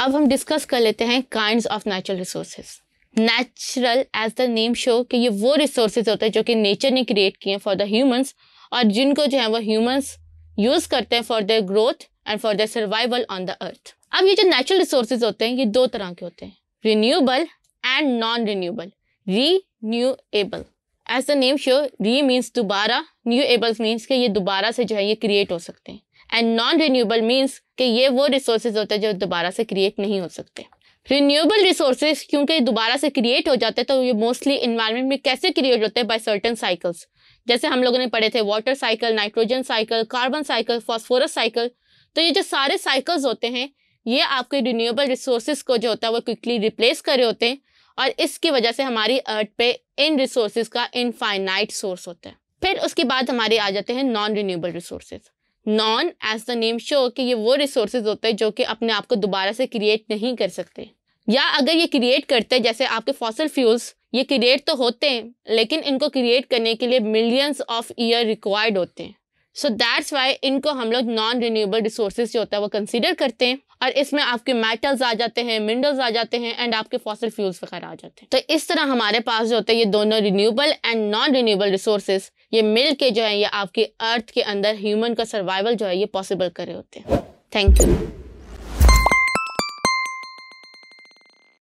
अब हम डिस्कस कर लेते हैं kind of natural resources natural as the name show कि ये वो रिसोर्सेज होते हैं जो कि नेचर ने क्रिएट किए हैं फॉर द ह्यूमंस और जिनको जो है वो ह्यूमंस यूज़ करते हैं for their growth and for their survival on the earth अब ये जो नेचुरल रिसोर्सेज होते हैं ये दो तरह के होते हैं renewable and non renewable renewable as the name show re means दोबारा न्यू एबल्स मीन्स के ये दोबारा से जो है ये क्रिएट हो सकते हैं एंड नॉन रिन्यूएबल मीन्स कि ये वो रिसोर्सेज होते हैं जो दोबारा से क्रिएट नहीं हो सकते रिन्यूएबल रिसोर्सेज क्योंकि दोबारा से क्रिएट हो जाते हैं तो ये मोस्टली इन्वायरमेंट में कैसे क्रिएट होते हैं बाय सर्टन साइकिल्स जैसे हम लोगों ने पढ़े थे water cycle nitrogen cycle carbon cycle phosphorus cycle तो ये जो सारे साइकिल्स होते हैं ये आपके रिन्यूएबल रिसोर्सेज को जो होता है वो क्विकली रिप्लेस करे होते हैं और इसकी वजह से हमारी अर्थ पे इन रिसोर्सेज का इनफाइनाइट सोर्स होता है फिर उसके बाद हमारे आ जाते हैं non renewable resources non as the name show कि ये वो रिसोर्सेज होते हैं जो कि अपने आप को दोबारा से क्रिएट नहीं कर सकते या अगर ये क्रिएट करते हैं जैसे आपके फॉसल फ्यूल्स ये क्रिएट तो होते हैं लेकिन इनको क्रिएट करने के लिए मिलियंस ऑफ ईयर रिक्वायर्ड होते हैं सो दैट्स वाई इनको हम लोग नॉन रिन्यूएबल रिसोर्सेज जो होता है वो कंसिडर करते हैं और इसमें आपके मेटल्स आ जाते हैं मिनरल्स आ जाते हैं एंड आपके फॉसल फ्यूल्स वगैरह आ जाते हैं तो इस तरह हमारे पास जो होते हैं ये दोनों renewable and non renewable resources ये मिल के जो है ये आपकी अर्थ के अंदर ह्यूमन का सर्वाइवल जो है ये पॉसिबल करे होते हैं थैंक यू